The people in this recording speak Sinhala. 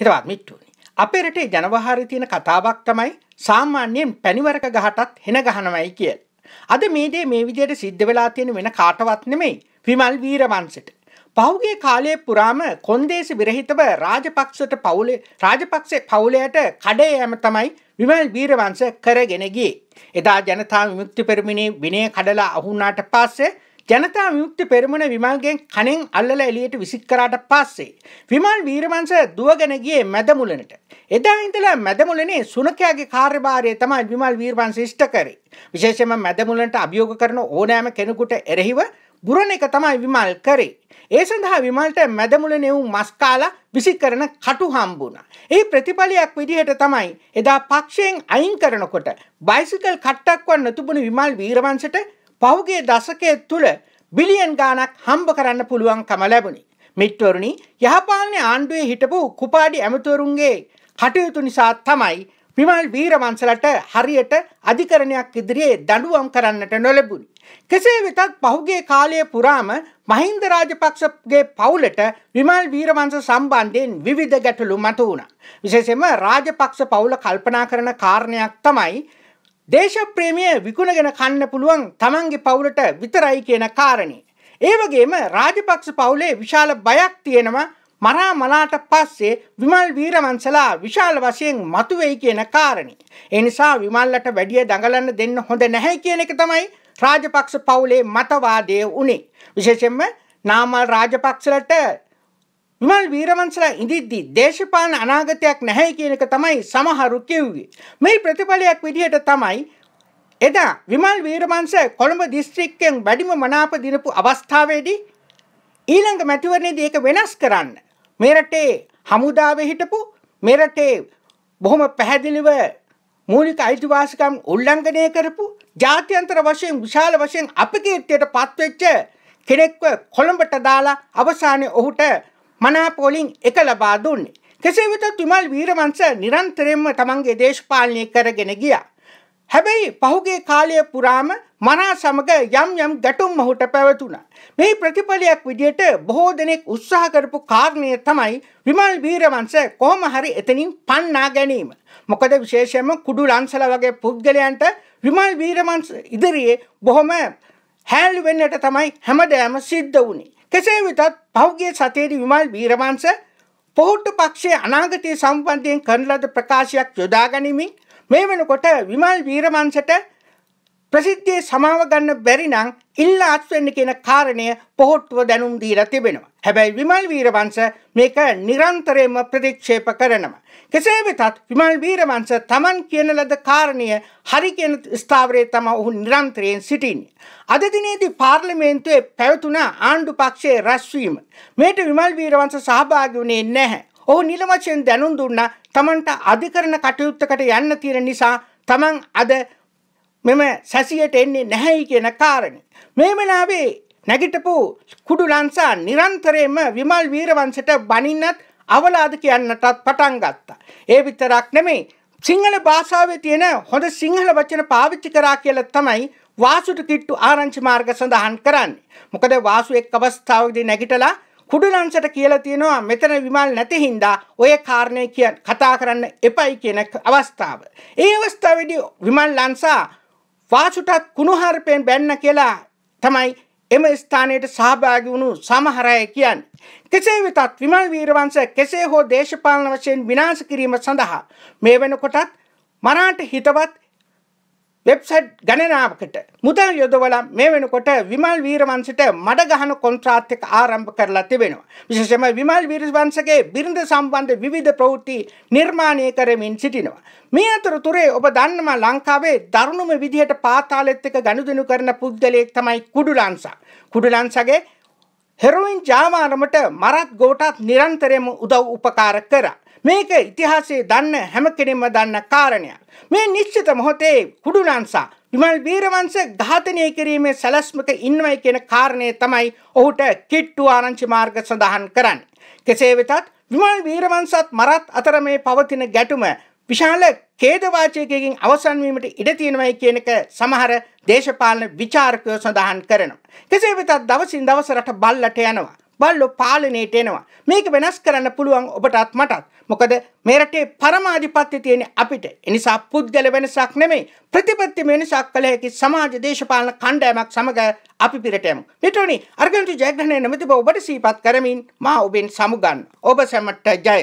හිතවත් මිට්ටුවනි. අපේ රටේ ජනවහාරේ තියෙන කතාවක් තමයි සාමාන්‍යයෙන් පැණිවරක ගහටත් හෙන ගහනවයි කියලා. අද මේ දේ මේ විදිහට සිද්ධ වෙලා තියෙන වෙන කාටවත් නෙමෙයි. විමල් වීරවංශට. පහුගේ කාලයේ පුරාම කොන්දේසි විරහිතව රාජපක්ෂට පවුලේ රාජපක්ෂේ පවුලයට කඩේ යෑම තමයි විමල් වීරවංශ කරගෙන ගියේ. එදා ජනතා විමුක්ති පෙරමුණේ විනය කඩලා අහුණාට පස්සේ ජනතා විමුක්ති පෙරමුණ විමල්ගෙන් කණෙන් අල්ලලා එළියට විසික් කරාට පස්සේ විමල් වීරවංශ දුවගෙන ගියේ මැදමුලනට. එදා ඉඳලා මැදමුලනේ සුනකයාගේ කාර්යභාරය තමයි විමල් වීරවංශ ඉෂ්ට කරේ. විශේෂයෙන්ම මැදමුලනට අභියෝග කරන ඕනෑම කෙනෙකුට එරෙහිව බුරණ එක තමයි විමල් කරේ. ඒ සඳහා විමල්ට මැදමුල නෙවුම් මස් කාලා විසි කරන කටු හම්බුණා. ඒ ප්‍රතිඵලයක් විදිහට තමයි එදා පක්ෂයෙන් අයින් කරනකොට බයිසිකල් කට්ටක්වත් නොතිබුණු විමල් වීරවංශට පහුගේ දශකය තුළ බිලියන් ගානක් හම්බ කරන්න පුළුවන්කම ලැබුණි. මිට්වරුණි යහපාලන ආණ්ඩුවේ හිටපු කුපාඩි ඇමතුවරුන්ගේ කටයුතු නිසා තමයි විමල් වීරවංශලට හරියට අධිකරණයක් ඉදිරියේ දඬුවම් කරන්නට නොලැබුණි. කෙසේ වෙතත් පහුගිය කාලයේ පුරාම මහින්ද රාජපක්ෂගේ පවුලට විමල් වීරවංශ සම්බන්ධයෙන් විවිධ ගැටලු මතුවුණා. විශේෂයෙන්ම රාජපක්ෂ පවුල කල්පනා කරන කාරණයක් තමයි දේශප්‍රේමය විකුණගෙන කන්න පුළුවන් තමන්ගේ පවුලට විතරයි කියන කාරණේ. ඒ වගේම රාජපක්ෂ පවුලේ විශාල බයක් තියෙනවා මරා මලාට පස්සේ විමල් වීරවංශලා විශාල වශයෙන් මතුවෙයි කියන කාරණේ. ඒ නිසා විමල්ලට වැඩිය දඟලන්න දෙන්න හොඳ නැහැ කියන එක තමයි රාජපක්ෂ පවුලේ මතවාදය උනේ. විශේෂයෙන්ම නාමල් රාජපක්ෂලට විමල් වීරවංශලා ඉඳිද්දි දේශපාලන අනාගතයක් නැහැ කියන එක තමයි සමහරු කිව්වේ. මේ ප්‍රතිඵලයක් විදිහට තමයි එදා විමල් වීරවංශ කොළඹ දිස්ත්‍රික්කයෙන් වැඩිම මනාප දිනපු අවස්ථාවේදී ඊළඟ මැතිවරණයේදී ඒක වෙනස් කරන්න මේ රටේ හමුදාවේ හිටපු මේ රටේ බොහොම පැහැදිලිව මූලික අයිතිවාසිකම් උල්ලංඝනය කරපු ජාත්‍යන්තර වශයෙන් විශාල වශයෙන් අපකීර්තියට පත්වෙච්ච කෙනෙක්ව කොළඹට දාලා අවසානයේ ඔහුට මනාපෝලින් එක ලබා දුන්නේ. කෙසේ වෙතත් විමල් වීරවංශ නිරන්තරයෙන්ම තමන්ගේ දේශපාලනය කරගෙන ගියා. හැබැයි පහුගේ කාලය පුරාම මනා සමග යම් යම් ගැටුම් ඔහුට පැවතුණා. මේ ප්‍රතිඵලයක් විදියට බොහෝ දෙනෙක් උත්සාහ කරපු කාරණය තමයි විමල් වීරවංශ කොහොම හරි එතනින් පන්නා ගැනීම. මොකද විශේෂයෙන්ම කුඩු ලන්සල වගේ පුද්ගලයන්ට විමල් වීරවංශ ඉදිරියේ බොහොම හැල් වෙන්නට තමයි හැමදාම සිද්ධ වුණේ. කෙසේ වෙතත් පහුගිය සතියේදී විමල් වීරවංශ පොහොට්ටු පක්ෂයේ අනාගතය සම්බන්ධයෙන් කරන ලද ප්‍රකාශයක් යොදා ගැනීමෙන් මේ වෙනකොට විමල් වීරවංශට ප්‍රසිද්ධියේ සමාව ගන්න බැරි නම් ඉල්ලා අත්වෙන්න කියන කාරණය පොහොට්ටුව දැනුම් දීලා තිබෙනවා. හැබැයි විමල් වීරවංශ මේක නිරන්තරයෙන්ම ප්‍රතික්ෂේප කරනවා. කෙසේ වෙතත් විමල් වීරවංශ Taman කියන ලද කාරණය හරි කියන ස්ථාවරයේ තම ඔහු නිරන්තරයෙන් සිටින්නේ. අද දිනේදී පාර්ලිමේන්තුවේ පැවතුණ ආණ්ඩු පක්ෂයේ රැස්වීම මේට විමල් වීරවංශ සහභාගී වුණේ නැහැ. ඔහු නිල වශයෙන් දැනුම් දුන්නා Tamanට අධිකරණ කටයුත්තකට යන්න තියෙන නිසා Taman අද මෙම සැසියට එන්නේ නැහැයි කියන කාරණේ. මේ වෙලාවේ නැගිටපු කුඩු ලංසා නිරන්තරයෙන්ම විමල් වීරවංශට බනින්නත් අවලාද කියන්නටත් පටන් ගත්තා. ඒ විතරක් නෙමෙයි සිංහල භාෂාවේ තියෙන හොඳ සිංහල වචන පාවිච්චි කරා කියලා තමයි වාසුට කිට්ටු ආරංචි මාර්ග සඳහන් කරන්නේ. මොකද වාසු එක් අවස්ථාවකදී නැගිටලා කුඩුලංශට කියලා තියෙනවා මෙතන විමල් නැති හින්දා ඔය කාරණේ කිය කතා කරන්න එපයි කියන අවස්ථාව. ඒ අවස්ථාවේදී විමල් ලංසා වාසුටත් කුණුහරුපෙන් බැන්න කියලා තමයි එම ස්ථානයට සහභාගි වුණු සමහර අය කියන්නේ. කෙසේ වෙතත් විමල් වීරවංශ කෙසේ හෝ දේශපාලන වශයෙන් විනාශ කිරීම සඳහා මේ වෙනකොටත් මරාට හිතවත් වෙබ්සයිට් ගණනාවකට මුදල් යොදවලා මේ වෙනකොට විමල් වීරවංශට මඩගහන කොන්ත්‍රාත් එක ආරම්භ කරලා තිබෙනවා. විශේෂයෙන්ම විමල් වීරවංශගේ බිරිඳ සම්බන්ධ විවිධ ප්‍රවෘත්ති නිර්මාණය කරමින් සිටිනවා. මේ අතරතුරේ ඔබ දන්නවා ලංකාවේ දරුණුම විදිහට පාතාලෙත් එක ගනුදෙනු කරන පුද්ගලයෙක් තමයි කුඩුලංසා. කුඩුලංසාගේ හෙරෝයින් ජාමානමට මරත් ගෝටත් නිරන්තරයම උදව් උපකාර කර. මේක ඉතිහාසයේ දන්න හැම කෙනෙම දන්න කාරණයක්. මේ නිශ්චිත මොහොතේ කුඩුනන්සා විමල් වීරවංශ ඝාතනය කිරීමේ සැලැස්මක ඉන්නවයි කියන කාරණය තමයි ඔහුට කිට්ටු ආරංචි මාර්ග සඳහන් කරන්නේ. කෙසේ වෙතත් විමල් වීරවංශත් මරත් අතර මේ පවතින ගැටුම විශාල ඛේදවාචකයකින් අවසන් වීමට ඉඩ තියෙනවයි කියන එක සමහර දේශපාලන විචාරකයෝ සඳහන් කරනවා. කෙසේ වෙතත් දවසින් දවස රට බල්ලට යනවා. බල්ලෝ පාලනයට එනවා. මේක වෙනස් කරන්න පුළුවන් ඔබටත් මටත්. මොකද මේ රටේ පරමාධිපත්‍ය තියෙන්නේ අපිට. ඒ නිසා පුද්ගල වෙනසක් නෙමෙයි. ප්‍රතිපත්ති වෙනසක් කළ හැකි සමාජ දේශපාලන කණ්ඩායමක් සමග අපි පිරට යමු. මෙතනදී අර්ගන්තු ජයග්‍රහණය නැමැතිව ඔබට සීපත් කරමින් මා ඔබෙන් සමුගන්න. ඔබ සැමට ජය.